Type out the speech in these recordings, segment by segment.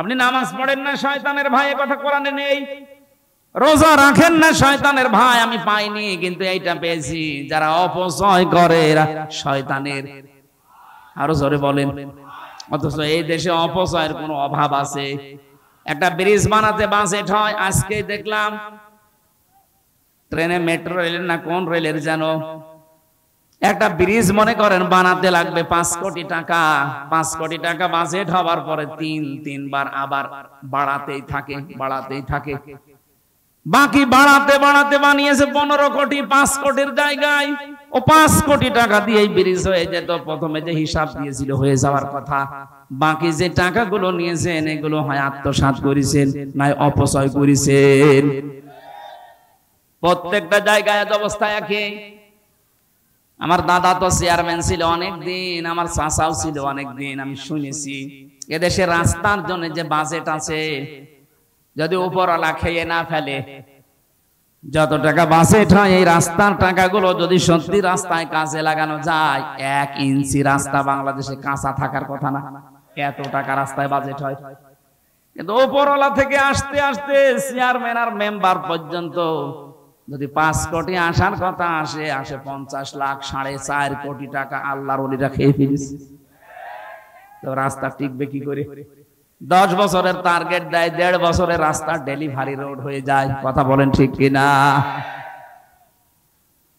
আপনি নামাজ পড়েন না শয়তানের ভাই কথা কোরআনে নেই রোজা রাখেন না শয়তানের ভাই আমি পাইনি কিন্তু এইটা পেয়েছি যারা অপচয় করে এরা শয়তানের আরো জোরে বলেন অথচ এই দেশে অপচয়ের কোনো অভাব আছে একটা ব্রিজ বানাতে বাজেট হয় আজকে দেখলাম ট্রেনে মেট্রো রেলের না কোন রেলের জানো একটা ব্রিজ মনে করেন বানাতে লাগবে পাঁচ কোটি টাকা পাঁচ কোটি টাকা বাজেট হবার পরে তিন তিনবার আবার বাড়াতেই থাকে বাড়াতেই থাকে বাকি বাড়াতে বাড়াতে বানিয়েছে পনেরো কোটি পাঁচ কোটির জায়গায় ও পাঁচ কোটি টাকা দিয়ে ব্রিজ হয়ে যেত প্রথমে যে হিসাব দিয়েছিল হয়ে যাওয়ার কথা বাকি যে টাকাগুলো নিয়েছেন এগুলো হয় আত্মসাত করেছেন নাই অপচয় করেছেন প্রত্যেকটা জায়গায় অবস্থা একই আমার দাদা তো চেয়ারম্যান ছিল অনেক দিন আমার চাচাও ছিল অনেক দিন আমি শুনেছি এদেশে রাস্তার জন্য যে বাজেট আছে যদি উপরওয়ালা খেয়ে না ফেলে যত টাকা বাজেট হয় এই রাস্তার টাকাগুলো যদি সত্যি রাস্তায় কাজে লাগানো যায় এক ইঞ্চি রাস্তা বাংলাদেশে কাঁচা থাকার কথা না এত টাকা রাস্তায় বাজেট হয় কিন্তু উপরওয়ালা থেকে আসতে আসতে চেয়ারম্যান আর মেম্বার পর্যন্ত যদি পাঁচ কোটি আসার কথা আসে আসে পঞ্চাশ লাখ সাড়ে চার কোটি টাকা আল্লাহর অলিরা খেয়ে ফেলিস তো রাস্তা টিকবে কি করে দশ বছরের টার্গেট দেয় দেড় বছরের রাস্তা ডেলিভারি রোড হয়ে যায় কথা বলেন ঠিক কিনা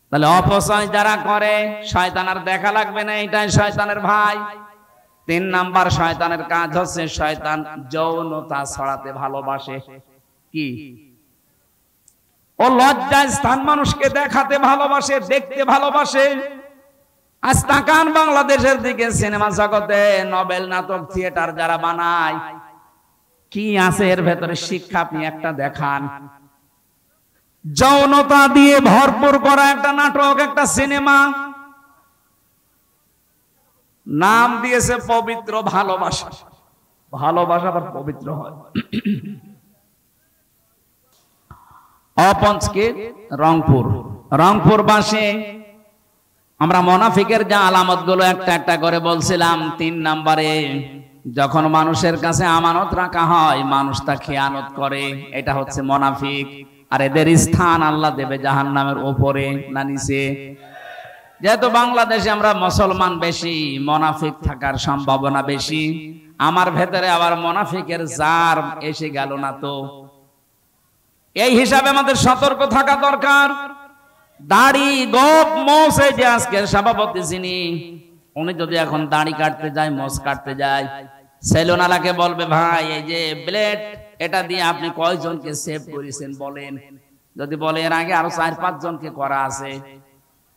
তাহলে অপচয় যারা করে শয়তানার দেখা লাগবে না এটাই শয়তানের ভাই তিন নাম্বার শয়তানের কাজ হচ্ছে শয়তান যৌনতা ছড়াতে ভালোবাসে কি ও লজ্জায় স্থান মানুষকে দেখাতে ভালোবাসে দেখতে ভালোবাসে আজ তাকান বাংলাদেশের দিকে সিনেমা জগতে নবেল নাটক থিয়েটার যারা বানায় কি আছে এর ভেতরে শিক্ষা আপনি একটা দেখান যৌনতা দিয়ে ভরপুর করা একটা নাটক একটা সিনেমা নাম দিয়েছে পবিত্র ভালোবাসা ভালোবাসা আবার পবিত্র হয় অপঞ্চকে রংপুর রংপুর বাসে আমরা মোনাফিকের যে আলামতগুলো একটা একটা করে বলছিলাম তিন নাম্বারে যখন মানুষের কাছে আমানত রাখা হয় মানুষ তা খেয়ানত করে এটা হচ্ছে মনাফিক আর এদের স্থান আল্লাহ দেবে জাহান নামের ওপরে না নিচে যেহেতু বাংলাদেশে আমরা মুসলমান বেশি মনাফিক থাকার সম্ভাবনা বেশি আমার ভেতরে আবার মনাফিকের জার এসে গেল না তো এই হিসাবে আমাদের সতর্ক থাকা দরকার দাড়ি গপ মোস এই যে আজকের সভাপতি যিনি উনি যদি এখন দাড়ি কাটতে যায় মস কাটতে যায় বলবে ভাই এই যে ব্লেড এটা দিয়ে আপনি কয়জনকে সেভ করেছেন বলেন যদি বলে এর আগে আরো চার পাঁচ জনকে করা আছে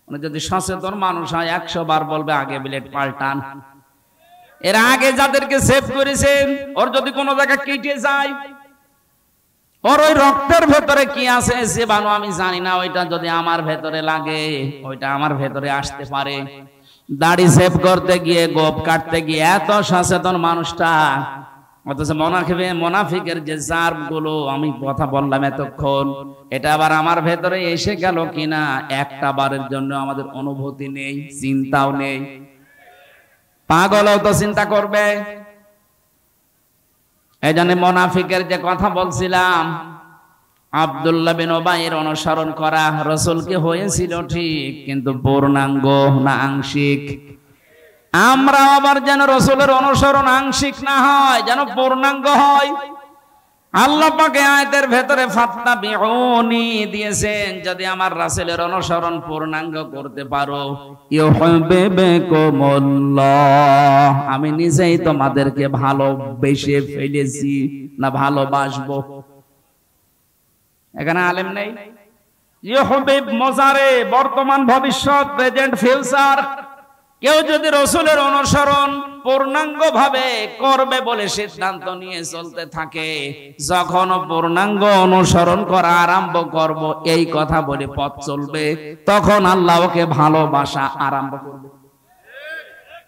উনি যদি সচেতন মানুষ হয় একশো বার বলবে আগে ব্লেড পাল্টান এর আগে যাদেরকে সেভ করেছেন ওর যদি কোনো জায়গায় কেটে যায় ওর ওই রক্তের ভেতরে কি আছে জীবাণু আমি জানি না ওইটা যদি আমার ভেতরে লাগে ওইটা আমার ভেতরে আসতে পারে দাড়ি সেভ করতে গিয়ে গোপ কাটতে গিয়ে এত সচেতন মানুষটা অথচ মোনাফিকে মোনাফিকের যে জার্ব গুলো আমি কথা বললাম এতক্ষণ এটা আবার আমার ভেতরে এসে গেল কিনা একটা বারের জন্য আমাদের অনুভূতি নেই চিন্তাও নেই পাগলও তো চিন্তা করবে এই জন্য মোনাফিকের যে কথা বলছিলাম আবদুল্লাহ বিন ওবাইয়ের অনুসরণ করা রসুলকে হয়েছিল ঠিক কিন্তু পূর্ণাঙ্গ না আংশিক আমরা আবার যেন রসুলের অনুসরণ আংশিক না হয় যেন পূর্ণাঙ্গ হয় আল্লাহ পাকে আয়াতের ভেতরে ফাত্তা বিউনি দিয়েছেন যদি আমার রাসেলের অনুসরণ পূর্ণাঙ্গ করতে পারো আমি নিজেই তোমাদেরকে ভালোবেসে ফেলেছি না ভালোবাসবো এখানে আলেম নেই ইউহিব মোজারে বর্তমান ভবিষ্যৎ প্রেজেন্ট ফিউচার কেউ যদি রসুলের অনুসরণ পূর্ণাঙ্গ ভাবে করবে বলে সিদ্ধান্ত নিয়ে চলতে থাকে যখন পূর্ণাঙ্গ অনুসরণ করা আরম্ভ করব এই কথা বলে পথ চলবে তখন আল্লাহকে ভালোবাসা আরম্ভ করবে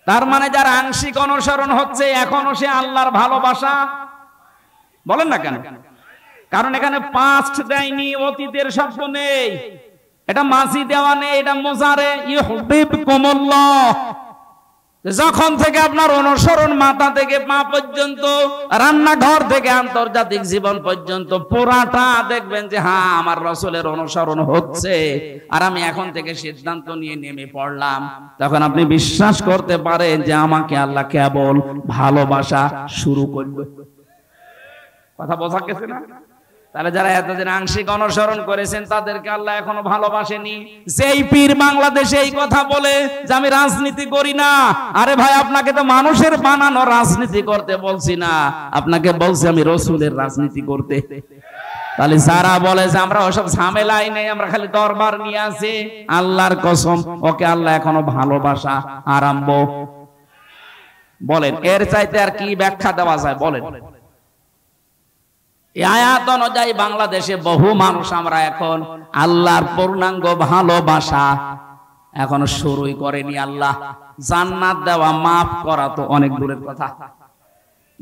তার মানে যার আংশিক অনুসরণ হচ্ছে এখনো সে আল্লাহর ভালোবাসা বলেন না কেন কারণ এখানে পাস্ট দেয়নি অতীতের শব্দ নেই এটা মাসি নেই এটা মোজারে যখন থেকে আপনার অনুসরণ মাথা থেকে পা পর্যন্ত রান্নাঘর থেকে আন্তর্জাতিক জীবন পর্যন্ত পুরাটা দেখবেন যে হ্যাঁ আমার রসলের অনুসরণ হচ্ছে আর আমি এখন থেকে সিদ্ধান্ত নিয়ে নেমে পড়লাম তখন আপনি বিশ্বাস করতে পারেন যে আমাকে আল্লাহ কেবল ভালোবাসা শুরু করবে কথা বোঝা গেছে না তাহলে যারা এতদিন আংশিক অনুসরণ করেছেন তাদেরকে আল্লাহ এখনো ভালোবাসেনি যেই পীর বাংলাদেশে এই কথা বলে যে আমি রাজনীতি করি না আরে ভাই আপনাকে তো মানুষের বানানো রাজনীতি করতে বলছি না আপনাকে বলছি আমি রসুলের রাজনীতি করতে তাহলে যারা বলে যে আমরা ওসব ঝামেলাই নেই আমরা খালি দরবার নিয়ে আসি আল্লাহর কসম ওকে আল্লাহ এখনো ভালোবাসা আরম্ভ বলেন এর চাইতে আর কি ব্যাখ্যা দেওয়া যায় বলেন আয়াত অনুযায়ী বাংলাদেশে বহু মানুষ আমরা এখন আল্লাহর পূর্ণাঙ্গ ভালোবাসা এখন শুরুই করেনি আল্লাহ জান্নাত দেওয়া মাফ করা তো অনেক দূরের কথা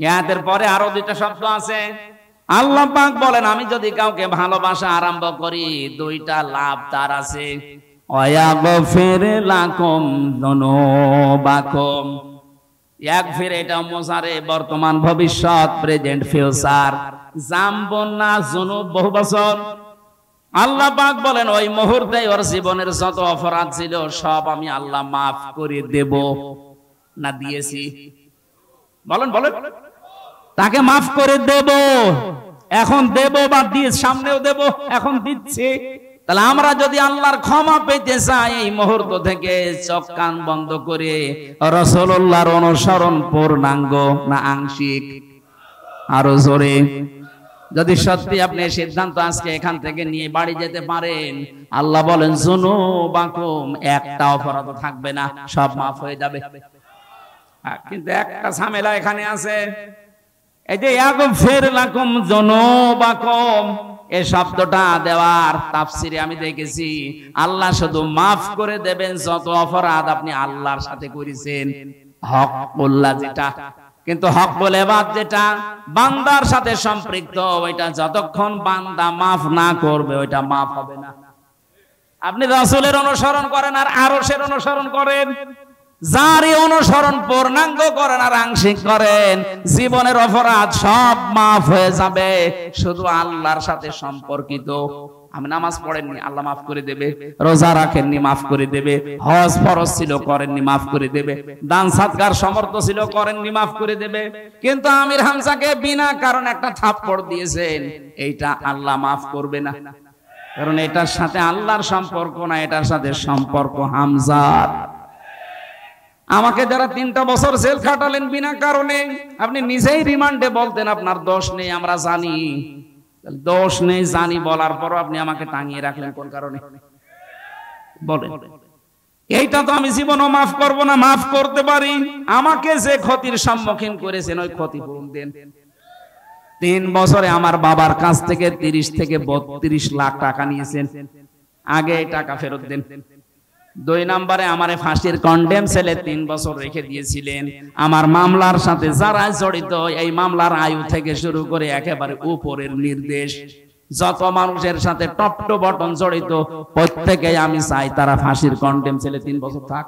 ইয়াতের পরে আরো দুইটা শব্দ আছে আল্লাহ পাক বলেন আমি যদি কাউকে ভালোবাসা আরম্ভ করি দুইটা লাভ তার আছে অয়াগফির লাকুম দুনুবাকুম এক ফিরে এটা মোজারে বর্তমান ভবিষ্যৎ প্রেজেন্ট ফিউচার জামবন না জুনুব বহু বছর আল্লাহ পাক বলেন ওই মুহূর্তে ওর জীবনের যত অপরাধ ছিল সব আমি আল্লাহ মাফ করে দেব না দিয়েছি বলেন বলেন তাকে মাফ করে দেব এখন দেব বা দিয়ে সামনেও দেব এখন দিচ্ছি তাহলে আমরা যদি আল্লাহর ক্ষমা পেতে চাই এই মুহূর্ত থেকে চোখ কান বন্ধ করে রসল্লাহর অনুসরণ পূর্ণাঙ্গ না আংশিক আরো জোরে যদি সত্যি আপনি সিদ্ধান্ত আজকে এখান থেকে নিয়ে বাড়ি যেতে পারেন আল্লাহ বলেন জুনু বাকুম একটা অপরাধ থাকবে না সব মাফ হয়ে যাবে কিন্তু একটা ঝামেলা এখানে আছে এই যে এক ফের লাকুম জনু বাকুম এই শব্দটা দেওয়ার তাফসিরে আমি দেখেছি আল্লাহ শুধু মাফ করে দেবেন যত অপরাধ আপনি আল্লাহর সাথে করেছেন হক যেটা কিন্তু হক বলে বাদ যেটা বান্দার সাথে সম্পৃক্ত ওইটা যতক্ষণ বান্দা মাফ না করবে ওইটা মাফ হবে না আপনি রাসুলের অনুসরণ করেন আর আরসের অনুসরণ করেন যারই অনুসরণ পূর্ণাঙ্গ করেন আর আংশিক করেন জীবনের অপরাধ সব মাফ হয়ে যাবে শুধু আল্লাহর সাথে সম্পর্কিত আমি নামাজ পড়েননি আল্লাহ মাফ করে দেবে রোজা রাখেননি মাফ করে দেবে হজ ফরজ ছিল করেননি মাফ করে দেবে দান সাদকার সমর্থ ছিল করেননি মাফ করে দেবে কিন্তু আমির হামসাকে বিনা কারণ একটা থাপ্পড় দিয়েছেন এইটা আল্লাহ মাফ করবে না কারণ এটার সাথে আল্লাহর সম্পর্ক না এটার সাথে সম্পর্ক হামজার আমাকে যারা তিনটা বছর জেল খাটালেন বিনা কারণে আপনি নিজেই রিমান্ডে বলতেন আপনার দোষ নেই আমরা জানি দোষ নেই জানি বলার পর আপনি আমাকে টাঙিয়ে রাখলেন কোন কারণে বলেন এইটা তো আমি জীবনও মাফ করব না মাফ করতে পারি আমাকে যে ক্ষতির সম্মুখীন করেছেন ওই ক্ষতিপূরণ দেন তিন বছরে আমার বাবার কাছ থেকে তিরিশ থেকে বত্রিশ লাখ টাকা নিয়েছেন আগে টাকা ফেরত দেন দুই নম্বরে আমারে ফাঁসির কন্ডেম সেলে তিন বছর রেখে দিয়েছিলেন আমার মামলার সাথে যারা জড়িত এই মামলার আয়ু থেকে শুরু করে একেবারে উপরের নির্দেশ যত মানুষের সাথে টপ টু বটন জড়িত প্রত্যেকে আমি চাই তারা ফাঁসির কন্ডেম সেলে তিন বছর থাক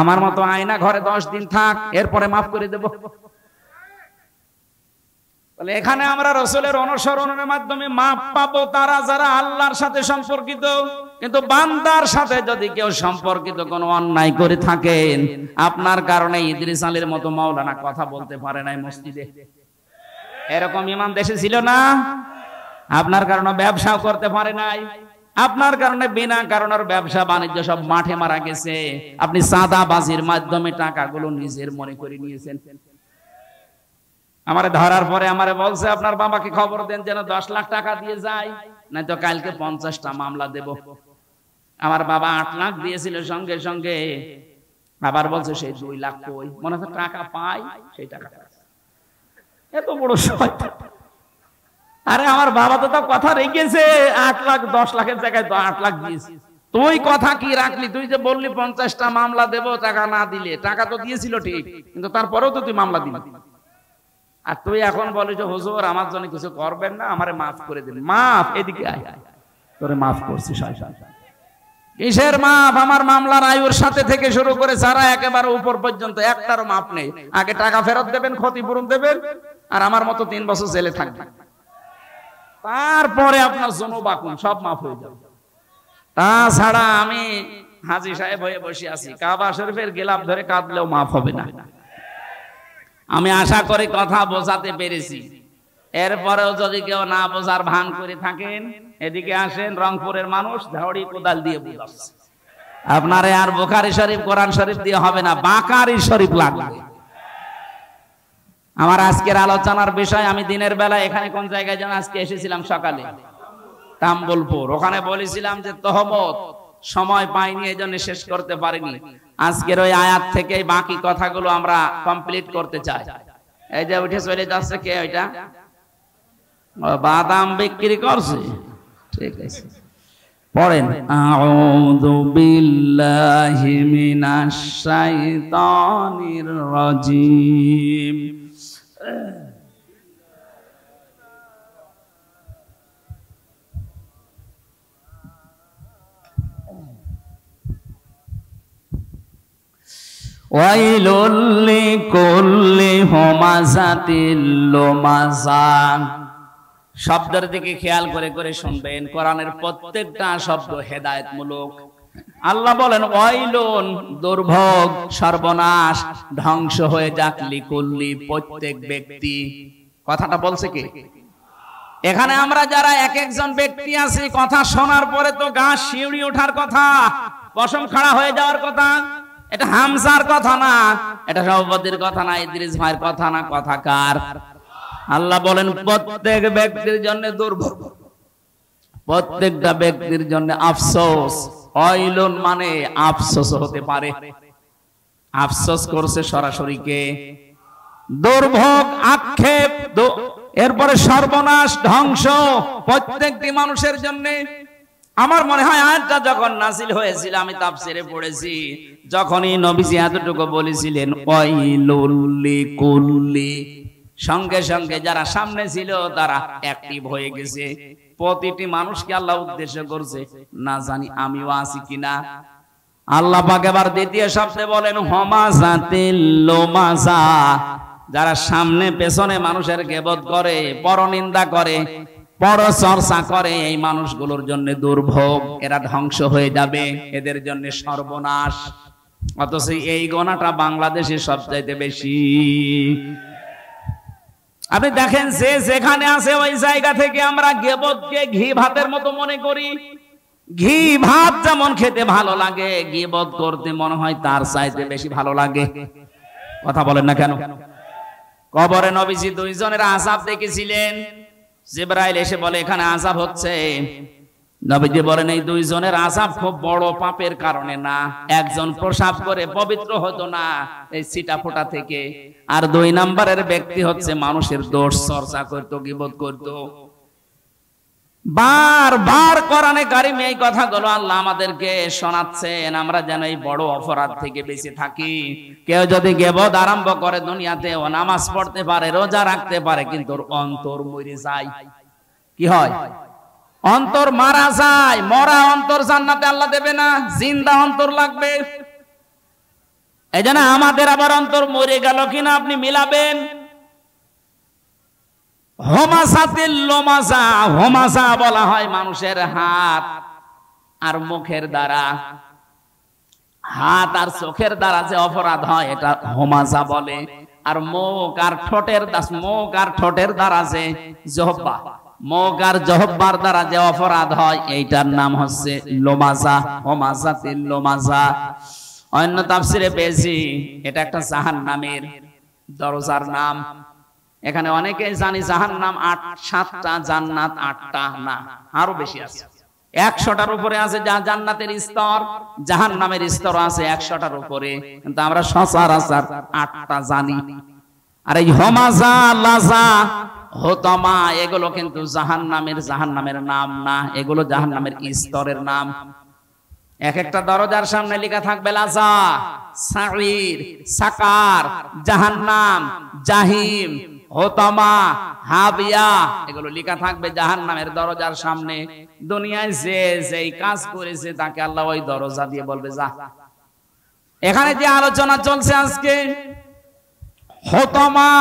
আমার মতো আয়না ঘরে দশ দিন থাক এরপরে মাফ করে দেব এখানে আমরা রসুলের অনুসরণের মাধ্যমে মাপ পাবো তারা যারা আল্লাহর সাথে সম্পর্কিত কিন্তু বান্দার সাথে যদি কেউ সম্পর্কিত কোন অন্যায় করে থাকেন আপনার কারণে ইদ্রিস আলীর মতো মাওলানা কথা বলতে পারে নাই মসজিদে এরকম ইমান দেশে ছিল না আপনার কারণে ব্যবসাও করতে পারে নাই আপনার কারণে বিনা কারণের ব্যবসা বাণিজ্য সব মাঠে মারা গেছে আপনি সাদা বাজির মাধ্যমে টাকাগুলো নিজের মনে করে নিয়েছেন আমারে ধরার পরে আমারে বলছে আপনার বাবাকে খবর দেন যেন দশ লাখ টাকা দিয়ে যায় নাই তো কালকে পঞ্চাশটা মামলা দেব আমার বাবা আট লাখ দিয়েছিল সঙ্গে সঙ্গে আবার বলছে সেই দুই লাখ কই মনে হচ্ছে টাকা পাই সেই টাকা এত বড় সময় আরে আমার বাবা তো তো কথা রেখেছে আট লাখ দশ লাখের জায়গায় আট লাখ দিয়েছি তুই কথা কি রাখলি তুই যে বললি পঞ্চাশটা মামলা দেব টাকা না দিলে টাকা তো দিয়েছিল ঠিক কিন্তু তারপরেও তো তুই মামলা দিলি আর তুই এখন বলিস যে হুজুর আমার জন্য কিছু করবেন না আমারে মাফ করে দিন মাফ এদিকে আয় তোরে মাফ করছি শয়তান কিসের মাপ আমার মামলার আয়ুর সাথে থেকে শুরু করে যারা একেবারে উপর পর্যন্ত একটারও মাপ নেই আগে টাকা ফেরত দেবেন ক্ষতিপূরণ দেবেন আর আমার মতো তিন বছর জেলে থাকবে তারপরে আপনার জনু বাকুন সব মাফ হয়ে যাবে তাছাড়া আমি হাজি সাহেব হয়ে বসে আছি কাবা শরীফের গেলাপ ধরে কাঁদলেও মাফ হবে না আমি আশা করে কথা বোঝাতে পেরেছি এরপরেও যদি কেউ না বোঝার ভান করে থাকেন এদিকে আসেন রংপুরের মানুষ ধাউড়ি কোদাল দিয়ে বুঝাচ্ছে আপনারে আর বোখারি শরীফ কোরআন শরীফ দিয়ে হবে না বাঁকারি শরীফ লাগবে আমার আজকের আলোচনার বিষয় আমি দিনের বেলা এখানে কোন জায়গায় যেন আজকে এসেছিলাম সকালে তাম্বুলপুর ওখানে বলেছিলাম যে তহমত সময় পাইনি এই জন্য শেষ করতে পারিনি আজকের ওই আয়াত থেকে বাকি কথাগুলো আমরা কমপ্লিট করতে চাই এই যে উঠে চলে যাচ্ছে কে ওইটা বাদাম বিক্রি করছে ঠিক আছে পড়েন আউযু বিল্লাহি মিনাশ শাইতানির রাজিম ওয়াইলুল লিকুল্লি হুমাযাতিল লুমাযা শব্দের দিকে খেয়াল করে করে শুনবেন কোরআনের প্রত্যেকটা শব্দ হেদায়ত মূলক আল্লাহ বলেন ওয়াইলুন দুর্ভোগ সর্বনাশ ধ্বংস হয়ে যাক লিকুল্লি প্রত্যেক ব্যক্তি কথাটা বলছে কি এখানে আমরা যারা এক একজন ব্যক্তি আছি কথা শোনার পরে তো গা শিউড়ি ওঠার কথা পশম খাড়া হয়ে যাওয়ার কথা এটা হামসার কথা না এটা সভাপতির কথা না ইদ্রিস ভাইয়ের কথা না কথাকার আল্লাহ বলেন প্রত্যেক ব্যক্তির জন্য দুর্ভোগ প্রত্যেকটা ব্যক্তির জন্য আফসোস অইলন মানে আফসোস হতে পারে আফসোস করছে সরাসরি কে দুর্ভোগ আক্ষেপ এরপরে সর্বনাশ ধ্বংস প্রত্যেকটি মানুষের জন্য আমার মনে হয় আয়াতটা যখন নাসিল হয়েছিল আমি তাফসিরে পড়েছি যখনই নবীজি এতটুকু বলেছিলেন ওয়াইলুল লিকুল্লি সঙ্গে সঙ্গে যারা সামনে ছিল তারা অ্যাক্টিভ হয়ে গেছে প্রতিটি মানুষকে আল্লাহ উদ্দেশ্য করছে না জানি আমিও আছি কিনা আল্লাহ পাকেবার দ্বিতীয় শব্দে বলেন হমা জাতি যারা সামনে পেছনে মানুষের গেবত করে পরনিন্দা করে পরচর্চা করে এই মানুষগুলোর জন্য দুর্ভোগ এরা ধ্বংস হয়ে যাবে এদের জন্য সর্বনাশ অথচ এই গোনাটা বাংলাদেশে সবচাইতে বেশি আপনি দেখেন যে যেখানে আছে ওই জায়গা থেকে আমরা গেবতকে ঘি ভাতের মতো মনে করি ঘি ভাত যেমন খেতে ভালো লাগে গেবত করতে মনে হয় তার চাইতে বেশি ভালো লাগে কথা বলেন না কেন কবরে নবীজি দুইজনের আসাব দেখেছিলেন জিব্রাইল এসে বলে এখানে আসাব হচ্ছে নবীজি বলেন এই দুইজনের আসাব খুব বড় পাপের কারণে না একজন প্রসাব করে পবিত্র হতো না এই ছিটা ফোটা থেকে আর দুই নাম্বারের ব্যক্তি হচ্ছে মানুষের দোষ চর্চা করত গিবত করত বার বার কোরআনে কারিমে এই কথাগুলো আল্লাহ আমাদেরকে শোনাচ্ছেন আমরা যেন এই বড় অপরাধ থেকে বেঁচে থাকি কেউ যদি গেবদ আরম্ভ করে দুনিয়াতে ও নামাজ পড়তে পারে রোজা রাখতে পারে কিন্তু অন্তর মরে যায় কি হয় অন্তর মারা যায় মরা অন্তর জান্নাতে আল্লাহ দেবে না জিন্দা অন্তর লাগবে এই জন্য আমাদের আবার অন্তর মরে গেল কিনা আপনি মিলাবেন বলা হয় মানুষের হাত আর মুখের দ্বারা হাত আর চোখের দ্বারা যে অপরাধ হয় এটা হোমাসা বলে আর মুখ আর ঠোঁটের দাস মুখ আর ঠোঁটের দ্বারা যে জহব্বা মগার জহব্বার দ্বারা যে অপরাধ হয় এইটার নাম হচ্ছে লোমাজা হোমাজা তিন লোমাজা অন্য তাফসিরে পেয়েছি এটা একটা জাহান নামের দরজার নাম এখানে অনেকে জানি জাহান নাম আট সাতটা জান্নাত আটটা না আরো বেশি আছে একশোটার উপরে আছে যা জান্নাতের স্তর জাহান নামের স্তর আছে একশোটার উপরে কিন্তু আমরা সচরাচর আটটা জানি আর এই হোমাজা লাজা হোতমা এগুলো কিন্তু জাহান নামের জাহান নামের নাম না এগুলো জাহান নামের স্তরের নাম এক একটা দরজার সামনে লেখা থাকবে লাজা সাইর সাকার জাহান নাম জাহিম হোতমা হাবিয়া এগুলো লেখা থাকবে জাহান নামের দরজার সামনে দুনিয়ায় যে যেই কাজ করেছে তাকে আল্লাহ ওই দরজা দিয়ে বলবে যা এখানে যে আলোচনা চলছে আজকে হোতামা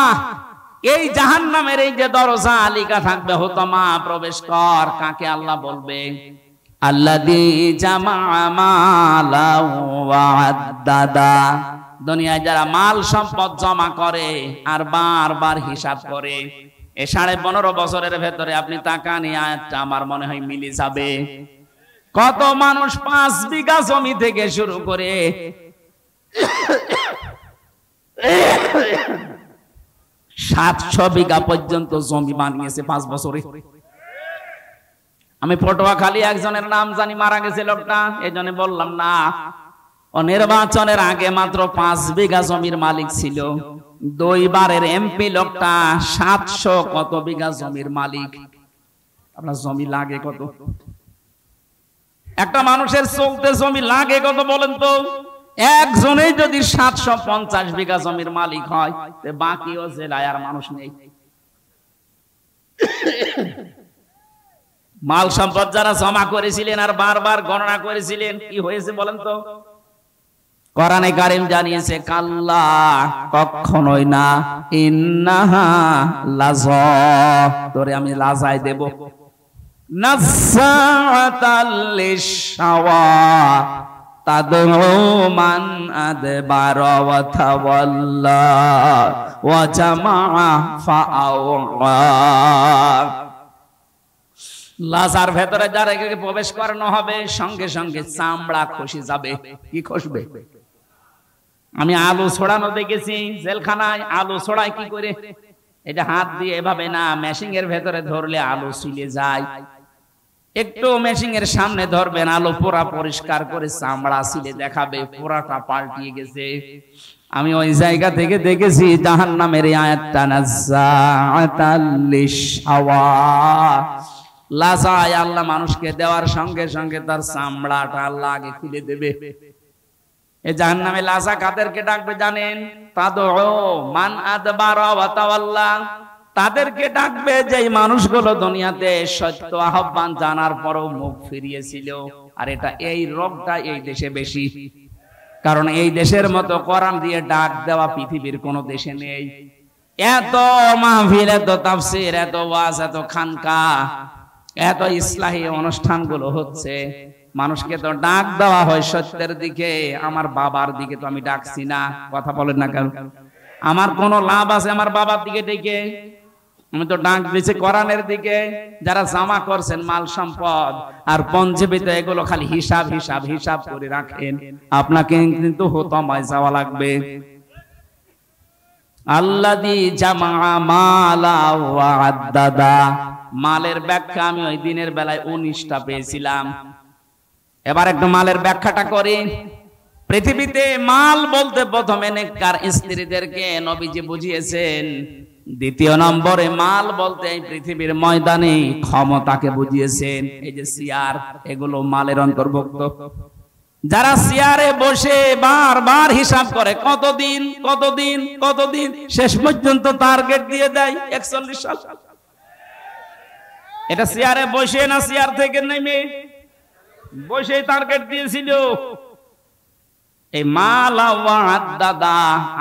এই জাহান নামের এই যে দরজা আলিকা থাকবে হতো মা প্রবেশ কর কাকে আল্লাহ বলবে আল্লাহ দুনিয়ায় যারা মাল সম্পদ জমা করে আর বারবার হিসাব করে এ সাড়ে পনেরো বছরের ভেতরে আপনি তাকান আয়াতটা আমার মনে হয় মিলে যাবে কত মানুষ পাঁচ বিঘা জমি থেকে শুরু করে সাতশো বিঘা পর্যন্ত জমি বানিয়েছে পাঁচ বছরে আমি পটোয়া খালি একজনের নাম জানি মারা গেছে লোকটা এই জন্য বললাম না ও নির্বাচনের আগে মাত্র পাঁচ বিঘা জমির মালিক ছিল দুইবারের এমপি লোকটা সাতশো কত বিঘা জমির মালিক আপনার জমি লাগে কত একটা মানুষের চলতে জমি লাগে কত বলেন তো একজনে যদি সাতশো পঞ্চাশ বিঘা জমির মালিক হয় বাকিও জেলায় আর মানুষ নেই মাল সম্পদ যারা জমা করেছিলেন আর বারবার গণনা করেছিলেন কি হয়েছে বলেন তো করানে কারিম জানিয়েছে কাল্লা কখনোই না ইন্নাহা লাজ তোরে আমি লাজায় দেব নাসাতাল লিশাওয়া تدعو من أدبر وتولى وجمع فأوعى লাজার ভেতরে যারা প্রবেশ করানো হবে সঙ্গে সঙ্গে চামড়া খসে যাবে কি খসবে আমি আলু ছড়ানো দেখেছি জেলখানায় আলু ছড়ায় কি করে এটা হাত দিয়ে এভাবে না মেশিং এর ভেতরে ধরলে আলু ছিলে যায় একটু মেশিং এর সামনে ধরবেন আলো পোড়া পরিষ্কার করে চামড়া সিলে দেখাবে পোড়াটা পাল্টিয়ে গেছে আমি ওই জায়গা থেকে দেখেছি জাহান নামের আল্লাহ মানুষকে দেওয়ার সঙ্গে সঙ্গে তার চামড়াটা আল্লাহ আগে খুলে দেবে এ জাহান নামে লাসা কাদেরকে ডাকবে জানেন তাদ মান আদবার তাদেরকে ডাকবে যে মানুষগুলো দুনিয়াতে সত্য আহ্বান জানার পরও মুখ ফিরিয়েছিল আর এটা এই রোগটা এই দেশে বেশি কারণ এই দেশের মতো করাম দিয়ে ডাক দেওয়া পৃথিবীর কোনো দেশে নেই এত মাহফিল এত তাফসির এত ওয়াজ এত খানকা এত ইসলাহী অনুষ্ঠানগুলো হচ্ছে মানুষকে তো ডাক দেওয়া হয় সত্যের দিকে আমার বাবার দিকে তো আমি ডাকছি না কথা বলেন না কেন আমার কোনো লাভ আছে আমার বাবার দিকে ডেকে আমি তো ডাক দিছি কোরআনের দিকে যারা জামা করছেন মাল সম্পদ আর পঞ্চবিতে এগুলো খালি হিসাব হিসাব হিসাব করে রাখেন আপনাকে কিন্তু হতমায় যাওয়া লাগবে জামা মালা মালের ব্যাখ্যা আমি ওই দিনের বেলায় পেয়েছিলাম এবার একটু মালের ব্যাখ্যাটা করি পৃথিবীতে মাল বলতে প্রথমে নেককার স্ত্রীদেরকে নবীজি বুঝিয়েছেন দ্বিতীয় নম্বরে মাল বলতে এই পৃথিবীর ময়দানে ক্ষমতাকে বুঝিয়েছেন এই যে সিয়ার এগুলো মালের অন্তর্ভুক্ত যারা সিয়ারে বসে বারবার হিসাব করে কতদিন কতদিন কতদিন শেষ পর্যন্ত টার্গেট দিয়ে দেয় একচল্লিশ সাল এটা সিয়ারে বসে না সিয়ার থেকে নেমে বসে টার্গেট দিয়েছিল এই মালা আদাদা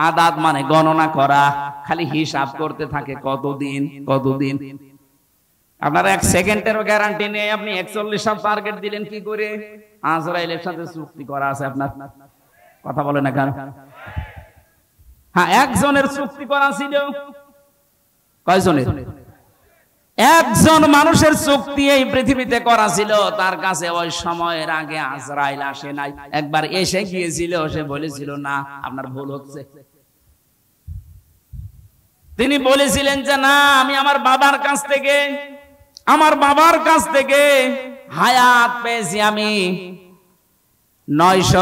আদাদ মানে গণনা করা খালি হিসাব করতে থাকে কতদিন কতদিন আপনার এক সেকেন্ডেরও গ্যারান্টি নেই আপনি একচল্লিশ টার্গেট দিলেন কি করে আজরাইলের সাথে চুক্তি করা আছে আপনার কথা বলে না কেন হ্যাঁ একজনের চুক্তি করা ছিল কয়জনের একজন মানুষের চুক্তি এই পৃথিবীতে করা ছিল তার কাছে ওই সময়ের আগে আজরাইল আসে নাই একবার এসে গিয়েছিল সে বলেছিল না আপনার ভুল হচ্ছে তিনি বলেছিলেন যে না আমি আমার বাবার কাছ থেকে আমার বাবার কাছ থেকে হায়াত পেয়েছি আমি নয়শ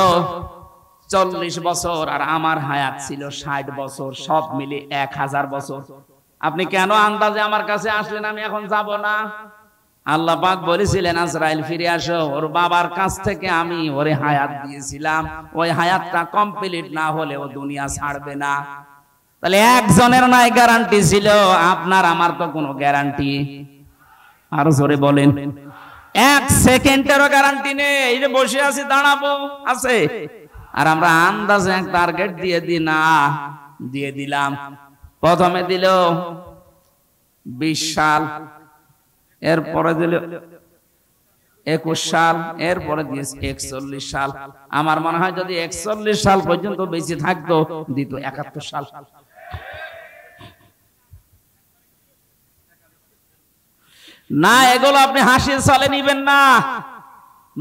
চল্লিশ বছর আর আমার হায়াত ছিল ষাট বছর সব মিলে এক হাজার বছর আপনি কেন আন্দাজে আমার কাছে আসলেন আমি এখন যাব না আল্লাহ পাক বলেছিলেন আজরাইল ফিরে আসো ওর বাবার কাছ থেকে আমি ওরে হায়াত দিয়েছিলাম ওই হায়াতটা কমপ্লিট না হলে ও দুনিয়া ছাড়বে না তাহলে একজনের নাই গ্যারান্টি ছিল আপনার আমার তো কোনো গ্যারান্টি আরো জোরে বলেন এক সেকেন্ডেরও গ্যারান্টি নেই এই বসে আছি দাঁড়াবো আছে আর আমরা আন্দাজে এক টার্গেট দিয়ে দি না দিয়ে দিলাম প্রথমে দিল বিশ সাল এরপরে দিল একুশ সাল এরপরে দিয়েছে একচল্লিশ সাল আমার মনে হয় যদি একচল্লিশ সাল পর্যন্ত বেশি থাকতো দিত একাত্তর সাল না এগুলো আপনি হাসির সালে নিবেন না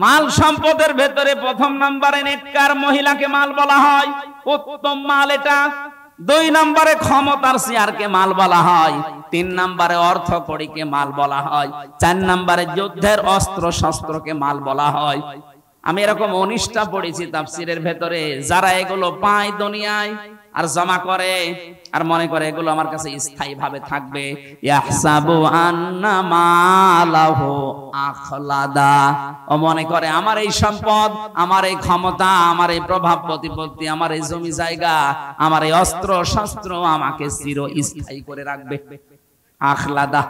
মাল সম্পদের ভেতরে প্রথম নাম্বারে নেটকার মহিলাকে মাল বলা হয় উত্তম মাল এটা দুই নম্বরে ক্ষমতার চেয়ারকে মাল বলা হয় তিন নম্বরে অর্থ কড়িকে মাল বলা হয় চার নম্বরে যুদ্ধের অস্ত্র শস্ত্রকে মাল বলা হয় আমি এরকম অনিষ্ঠা পড়েছি তাফসিরের ভেতরে যারা এগুলো পায় দুনিয়ায় আর জমা করে আর মনে করে এগুলো আমার কাছে স্থায়ী ভাবে থাকবে ও মনে করে আমার এই সম্পদ আমার এই ক্ষমতা আমার এই প্রভাব প্রতিপত্তি আমার এই জমি জায়গা আমার এই অস্ত্র শস্ত্র আমাকে চির স্থায়ী করে রাখবে আখলাদা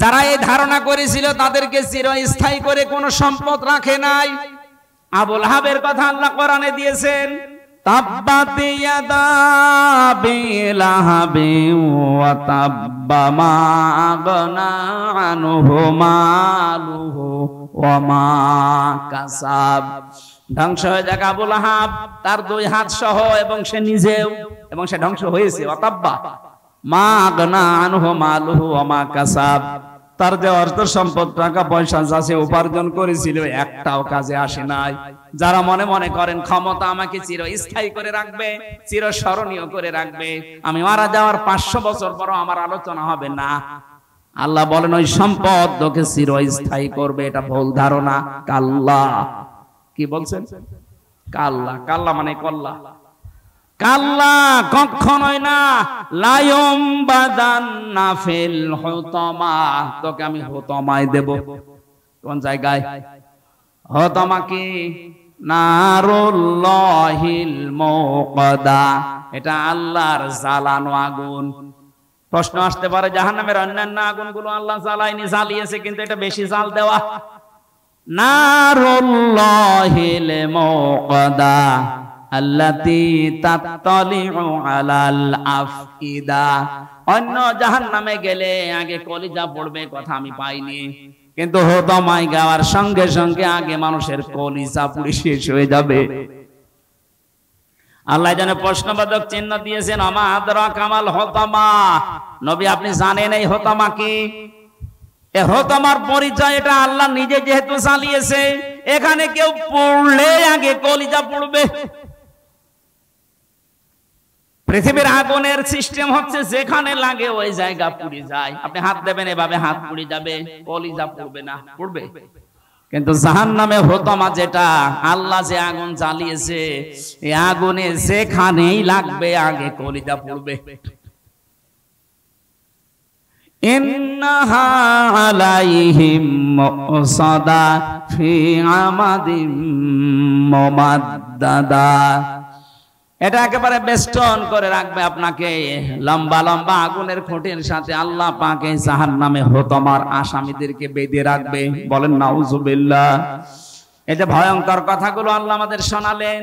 যারা এই ধারণা করেছিল তাদেরকে চির স্থায়ী করে কোনো সম্পদ রাখে নাই আবুল হাবের কথা আল্লাহ কোরআনে দিয়েছেন ধ্বংস হয়ে যাক আবুল আহাব তার দুই হাত সহ এবং সে নিজেও এবং সে ধ্বংস হয়েছে অতাব্বা মা আগনা আনুহ মালুহ অমা কাসাব তার যে অর্থ সম্পদ টাকা পয়সা চাষে উপার্জন করেছিল একটাও কাজে আসে নাই যারা মনে মনে করেন ক্ষমতা আমাকে চিরস্থায়ী করে রাখবে চিরস্মরণীয় করে রাখবে আমি মারা যাওয়ার পাঁচশো বছর পরও আমার আলোচনা হবে না আল্লাহ বলেন ওই সম্পদ তোকে চিরস্থায়ী করবে এটা ভুল ধারণা কাল্লা কি বলছেন কাল্লা কাল্লা মানে কল্লা কাল্লা কখনোই না লায়ম বাদান ফেল হতমা তোকে আমি হতমাই দেব কোন জায়গায় হতমা কি এটা আল্লাহর জ্বালানো আগুন প্রশ্ন আসতে পারে জাহান্নামের অন্যান্য আগুনগুলো আল্লাহ জ্বালায়নি জ্বালিয়েছে কিন্তু এটা বেশি জাল দেওয়া নারুল্লাহিল মুকদা অন্য জাহান নামে গেলে আগে কলিজা পড়বে কথা আমি পাইনি কিন্তু হতো মাই গাওয়ার সঙ্গে সঙ্গে আগে মানুষের কলিজা পুড়ে শেষ হয়ে যাবে আল্লাহ যেন প্রশ্নবাদক চিহ্ন দিয়েছেন আমা কামাল হতামা নবী আপনি জানেন এই হতামা কি এ হতামার পরিচয় এটা আল্লাহ নিজে যেহেতু চালিয়েছে এখানে কেউ পড়লে আগে কলিজা পড়বে পৃথিবীর আগুনের সিস্টেম হচ্ছে যেখানে লাগে ওই জায়গা পুড়ে যায় আপনি হাত দেবেন এভাবে হাত পুড়ে যাবে কলিজা পড়বে না পড়বে কিন্তু জাহান নামে হতমা যেটা আল্লাহ যে আগুন জ্বালিয়েছে এই আগুনে যেখানেই লাগবে আগে কলিজা পড়বে ইন্নাহা আলাইহিম মুসাদা ফি আমাদিম মুমাদ্দাদা এটা একেবারে বেষ্টন করে রাখবে আপনাকে লম্বা লম্বা আগুনের খুঁটির সাথে আল্লাহ পাকে জাহান নামে হতমার আসামিদেরকে বেঁধে রাখবে বলেন নাউজুবিল্লাহ এটা ভয়ঙ্কর কথাগুলো আল্লাহ আমাদের শোনালেন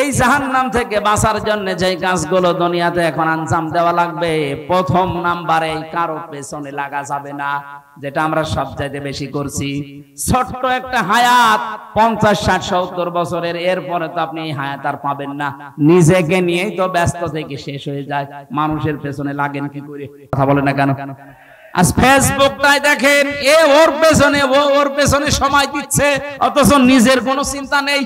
এই জাহান নাম থেকে বাঁচার জন্য যে কাজগুলো দুনিয়াতে এখন আঞ্জাম দেওয়া লাগবে প্রথম নাম্বারে কারো পেছনে লাগা যাবে না যেটা আমরা সবচাইতে বেশি করছি ছোট্ট একটা হায়াত পঞ্চাশ ষাট সত্তর বছরের এরপরে তো আপনি হায়াত আর পাবেন না নিজেকে নিয়েই তো ব্যস্ত থেকে শেষ হয়ে যায় মানুষের পেছনে লাগে কি করে কথা বলে না কেন আজ ফেসবুকটায় দেখেন এ ওর পেছনে ও ওর পেছনে সময় দিচ্ছে অথচ নিজের কোনো চিন্তা নেই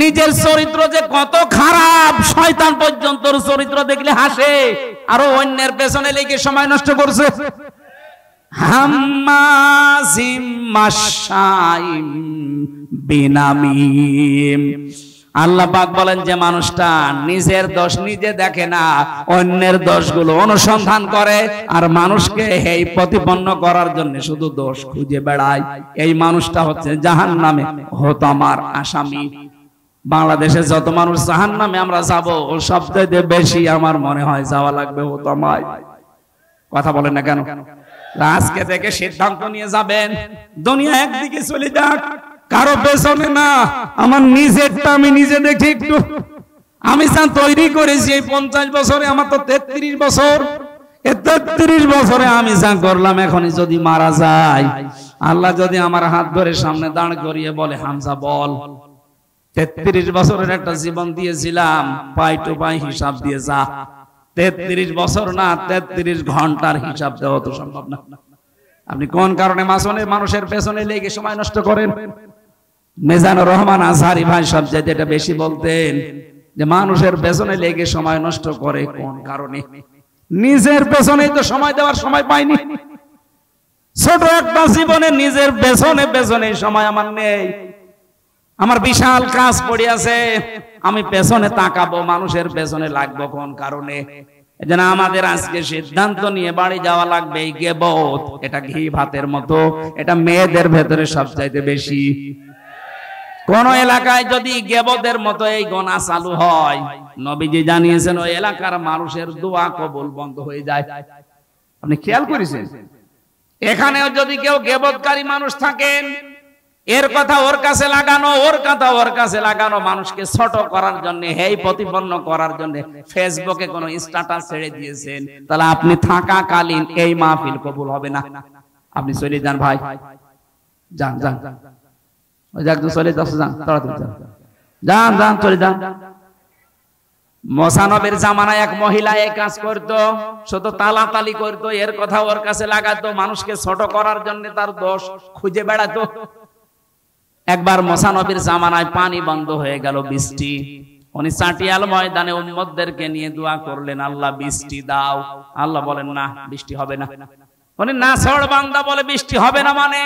নিজের চরিত্র যে কত খারাপ শয়তান পর্যন্ত চরিত্র দেখলে হাসে আরো অন্যের পেছনে লেগে সময় নষ্ট করছে আল্লাহ বলেন যে মানুষটা নিজের দোষ নিজে দেখে না অন্যের দোষগুলো অনুসন্ধান করে আর মানুষকে এই প্রতিপন্ন করার জন্য শুধু দোষ খুঁজে বেড়ায় এই মানুষটা হচ্ছে জাহান নামে হতামার আসামি বাংলাদেশে যত মানুষ জাহান নামে আমরা যাব থেকে বেশি আমার মনে হয় যাওয়া লাগবে ও তো কথা বলেন না কেন আজকে থেকে সিদ্ধান্ত নিয়ে যাবেন দুনিয়া একদিকে চলে যাক কারো পেছনে না আমার নিজেরটা আমি নিজে দেখি একটু আমি যা তৈরি করেছি এই পঞ্চাশ বছরে আমার তো তেত্রিশ বছর তেত্রিশ বছরে আমি যা করলাম এখনই যদি মারা যায় আল্লাহ যদি আমার হাত ধরে সামনে দাঁড় করিয়ে বলে হামজা বল তেত্রিশ বছরের একটা জীবন দিয়েছিলাম পাই টু পাই হিসাব দিয়ে যা তেত্রিশ বছর না তেত্রিশ ঘন্টার হিসাব দেওয়া তো সম্ভব না আপনি কোন কারণে মাসনে মানুষের পেছনে লেগে সময় নষ্ট করেন মেজানুর রহমান আজহারি ভাই সব এটা বেশি বলতেন যে মানুষের পেছনে লেগে সময় নষ্ট করে কোন কারণে নিজের পেছনেই তো সময় দেওয়ার সময় পাইনি ছোট একটা জীবনে নিজের পেছনে পেছনে সময় আমার নেই আমার বিশাল কাজ পড়ে আছে আমি পেছনে তাকাবো মানুষের পেছনে লাগবো কোন কারণে যেন আমাদের আজকে সিদ্ধান্ত নিয়ে বাড়ি যাওয়া লাগবে এই গেবত এটা ঘি ভাতের মতো এটা মেয়েদের ভেতরে সবচাইতে বেশি কোন এলাকায় যদি গেবদের মতো এই গোনা চালু হয় নবীজি জানিয়েছেন ওই এলাকার মানুষের দোয়া কবুল বন্ধ হয়ে যায় আপনি খেয়াল করেছেন এখানেও যদি কেউ গেবৎকারী মানুষ থাকেন এর কথা ওর কাছে লাগানো ওর কথা ওর কাছে লাগানো মানুষকে ছোট করার জন্য হেই প্রতিপন্ন করার জন্য ফেসবুকে কোন স্ট্যাটাস ছেড়ে দিয়েছেন তাহলে আপনি থাকাকালীন এই মাহফিল কবুল হবে না আপনি চলে যান ভাই যান যান ওই চলে যান তাড়াতাড়ি যান যান যান চলে যান জামানায় এক মহিলা এই কাজ করত শুধু করত এর কথা ওর কাছে লাগাতো মানুষকে ছোট করার জন্য তার দোষ খুঁজে বেড়াতো একবার মোসানবীর জামানায় পানি বন্ধ হয়ে গেল বৃষ্টি উনি চাটিয়াল ময়দানে উম্মদদেরকে নিয়ে দোয়া করলেন আল্লাহ বৃষ্টি দাও আল্লাহ বলেন না বৃষ্টি হবে না উনি না সড় বান্দা বলে বৃষ্টি হবে না মানে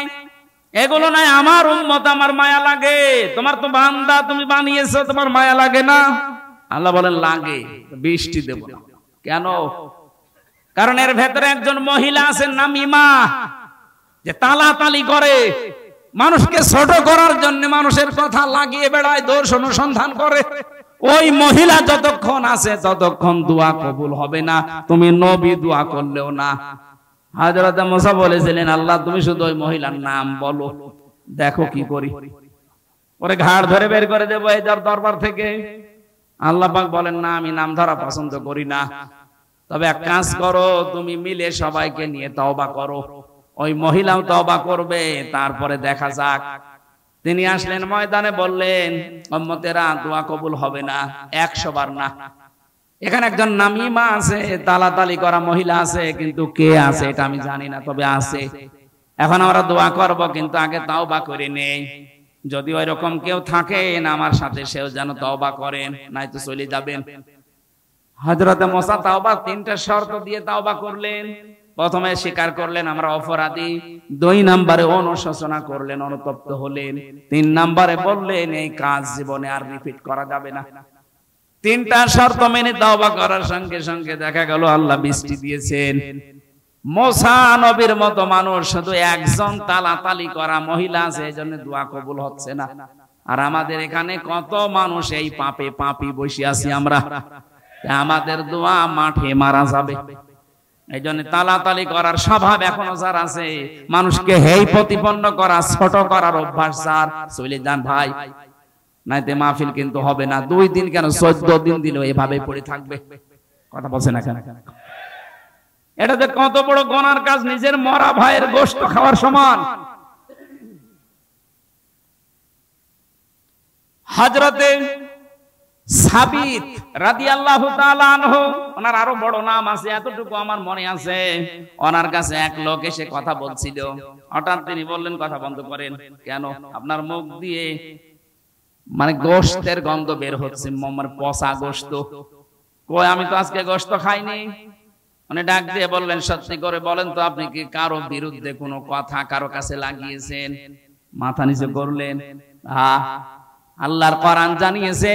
এগুলো নাই আমার উম্মত আমার মায়া লাগে তোমার তো বান্দা তুমি বানিয়েছো তোমার মায়া লাগে না আল্লাহ বলেন লাগে বৃষ্টি দেব কেন কারণ এর ভেতরে একজন মহিলা আছেন নাম ইমা যে তালা তালি করে মানুষকে ছোট করার জন্য মানুষের কথা লাগিয়ে বেড়ায় দোষ অনুসন্ধান করে ওই মহিলা যতক্ষণ আছে ততক্ষণ দোয়া কবুল হবে না তুমি নবী দোয়া করলেও না হাজরাতে মোসা বলেছিলেন আল্লাহ তুমি শুধু ওই মহিলার নাম বলো দেখো কি করি ওরে ঘাড় ধরে বের করে দেবো এই যার দরবার থেকে আল্লাহ পাক বলেন না আমি নাম ধরা পছন্দ করি না তবে এক কাজ করো তুমি মিলে সবাইকে নিয়ে তওবা করো ওই মহিলাও তবা করবে তারপরে দেখা যাক তিনি আসলেন ময়দানে বললেন উম্মতেরা দোয়া কবুল হবে না একশো বার না এখানে একজন নামিমা আছে তালাতালি করা মহিলা আছে কিন্তু কে আছে এটা আমি জানি না তবে আছে এখন আমরা দোয়া করব কিন্তু আগে তাও বা করে নেই যদি ওই রকম কেউ থাকে না আমার সাথে সেও যেন তওবা করেন নাই তো চলে যাবেন হযরত মোসা তাওবা তিনটা শর্ত দিয়ে তাওবা করলেন প্রথমে স্বীকার করলেন আমরা অপরাধী দুই নাম্বারে অনুশোচনা করলেন অনুতপ্ত হলেন তিন নাম্বারে বললেন এই কাজ জীবনে আর রিপিট করা যাবে না তিনটা শর্ত মেনে দাওবা করার সঙ্গে সঙ্গে দেখা গেল আল্লাহ বৃষ্টি দিয়েছেন মোসা নবীর মতো মানুষ শুধু একজন তালাতালি করা মহিলা আছে এই জন্য দোয়া কবুল হচ্ছে না আর আমাদের এখানে কত মানুষ এই পাপে পাপি বসে আছি আমরা আমাদের দোয়া মাঠে মারা যাবে এই জন্য তালাতালি করার স্বভাব এখনো যার আছে মানুষকে হেই প্রতিপন্ন করা ছোট করার অভ্যাস যার চলে যান ভাই নাইতে মাহফিল কিন্তু হবে না দুই দিন কেন চোদ্দ দিন দিল এভাবে পড়ে থাকবে কথা বলছে না কেন এটা যে কত বড় গনার কাজ নিজের মরা ভাইয়ের গোষ্ঠ খাওয়ার সমান হাজরাতে সাবিত রাদি আল্লাহ ওনার আরো বড় নাম আছে এতটুকু আমার মনে আছে ওনার কাছে এক লোক এসে কথা বলছিল হঠাৎ তিনি বললেন কথা বন্ধ করেন কেন আপনার মুখ দিয়ে মানে গোশতের গন্ধ বের হচ্ছে মমার পচা গোস্ত কই আমি তো আজকে গোস্ত খাইনি মানে ডাক দিয়ে বললেন সত্যি করে বলেন তো আপনি কি কারো বিরুদ্ধে কোনো কথা কারো কাছে লাগিয়েছেন মাথা নিচে করলেন আহ আল্লাহর কোরআন জানিয়েছে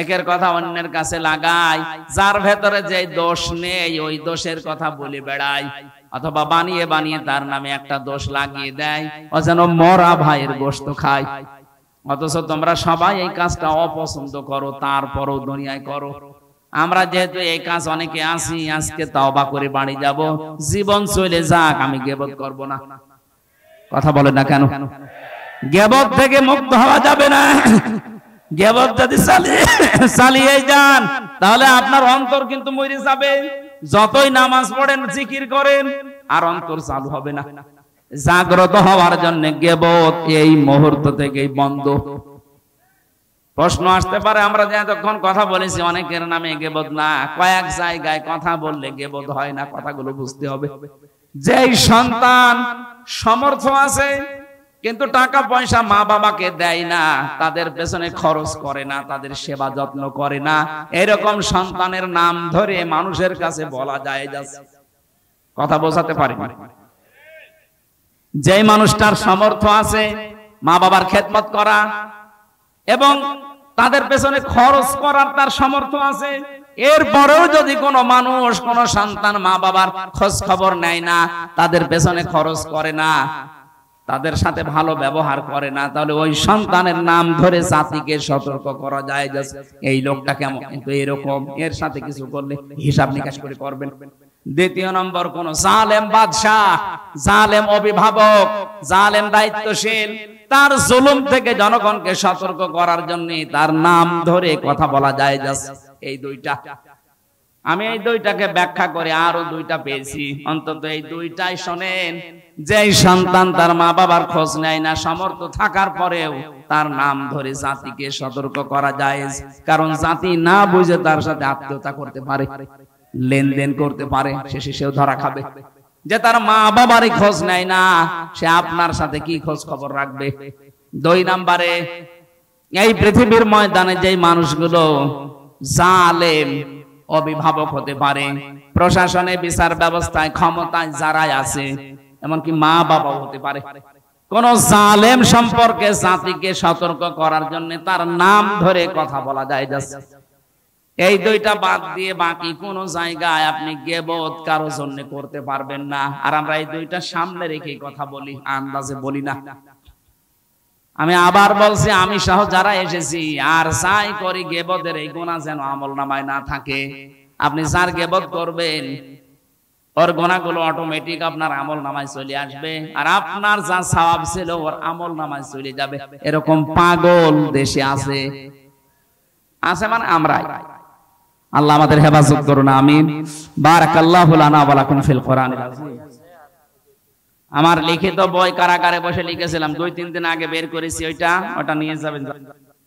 একের কথা অন্যের কাছে লাগাই যার ভেতরে যে দোষ নেই ওই দোষের কথা বলে বেড়াই অথবা বানিয়ে বানিয়ে তার নামে একটা দোষ লাগিয়ে দেয় ও যেন মরা ভাইয়ের গোস্ত খায় অথচ তোমরা সবাই এই কাজটা অপছন্দ করো তারপরও দুনিয়ায় করো আমরা যেহেতু এই কাজ অনেকে আসি আজকে তাওবা করে বাড়ি যাব জীবন চলে যাক আমি গেবত করব না কথা বলে না কেন গেবত থেকে মুক্ত হওয়া যাবে না গেবত যদি চালিয়ে যান তাহলে আপনার অন্তর কিন্তু মরে যাবে যতই নামাজ পড়েন জিকির করেন আর অন্তর চালু হবে না জাগ্রত হওয়ার জন্য গেবত এই মুহূর্ত থেকেই বন্ধ প্রশ্ন আসতে পারে আমরা যে এতক্ষণ কথা বলেছি অনেকের নামে গেবত না কয়েক জায়গায় কথা বললে গেবত হয় না কথাগুলো বুঝতে হবে যেই সন্তান সমর্থ আছে কিন্তু টাকা পয়সা মা বাবাকে দেয় না তাদের পেছনে খরচ করে না তাদের সেবা যত্ন করে না এরকম সন্তানের নাম ধরে মানুষের কাছে বলা যায় কথা বোঝাতে পারে যে মানুষটার সামর্থ্য আছে মা বাবার খেদমত করা এবং তাদের পেছনে খরচ করার তার সামর্থ্য আছে এরপরেও যদি কোনো মানুষ কোন সন্তান মা বাবার খোঁজ খবর নেয় না তাদের পেছনে খরচ করে না তাদের সাথে ভালো ব্যবহার করে না তাহলে ওই সন্তানের নাম ধরে জাতিকে সতর্ক করা যায় এই লোকটা কেমন কিন্তু এরকম এর সাথে কিছু করলে হিসাব নিকাশ করে করবেন দ্বিতীয় নম্বর কোন জালেম বাদশাহ জালেম অভিভাবক জালেম দায়িত্বশীল তার জুলুম থেকে জনগণকে সতর্ক করার জন্য তার নাম ধরে কথা বলা যায় এই দুইটা আমি এই দুইটাকে ব্যাখ্যা করে আরো দুইটা পেয়েছি অন্তত এই দুইটাই শোনেন যেই সন্তান তার মা বাবার খোঁজ নেয় না সমর্থ থাকার পরেও তার নাম ধরে জাতিকে সতর্ক করা যায় কারণ জাতি না বুঝে তার সাথে আত্মীয়তা করতে পারে লেনদেন করতে পারে শেষে সেও ধরা খাবে যে তার মা বাবারই খোঁজ নেয় না সে আপনার সাথে কি খোঁজ খবর রাখবে দুই নাম্বারে এই পৃথিবীর ময়দানে যে মানুষগুলো জালেম অভিভাবক হতে পারে প্রশাসনে বিচার ব্যবস্থায় ক্ষমতায় যারাই আছে এমনকি মা বাবাও হতে পারে কোন জালেম সম্পর্কে জাতিকে সতর্ক করার জন্য তার নাম ধরে কথা বলা যায় যাচ্ছে এই দুইটা বাদ দিয়ে বাকি কোন জায়গায় আপনি গেবত কারো জন্য করতে পারবেন না আর আমরা এই দুইটা সামনে রেখে কথা বলি আন্দাজে বলি না আমি আবার বলছি আমি সহ যারা এসেছি আর যাই করি গেবদের এই গোনা যেন আমল নামায় না থাকে আপনি যার গেবত করবেন ওর গোনাগুলো অটোমেটিক আপনার আমল নামায় চলে আসবে আর আপনার যা সাব ছিল ওর আমল নামায় চলে যাবে এরকম পাগল দেশে আছে আছে মানে আমরাই আল্লাহ আমাদের হেফাজত করুন আমিন বারাকাল্লাহু লানা ওয়া লাকুম ফিল কোরআনিল আমার লিখিত বই কারাগারে বসে লিখেছিলাম দুই তিন দিন আগে বের করেছি ওইটা ওটা নিয়ে যাবেন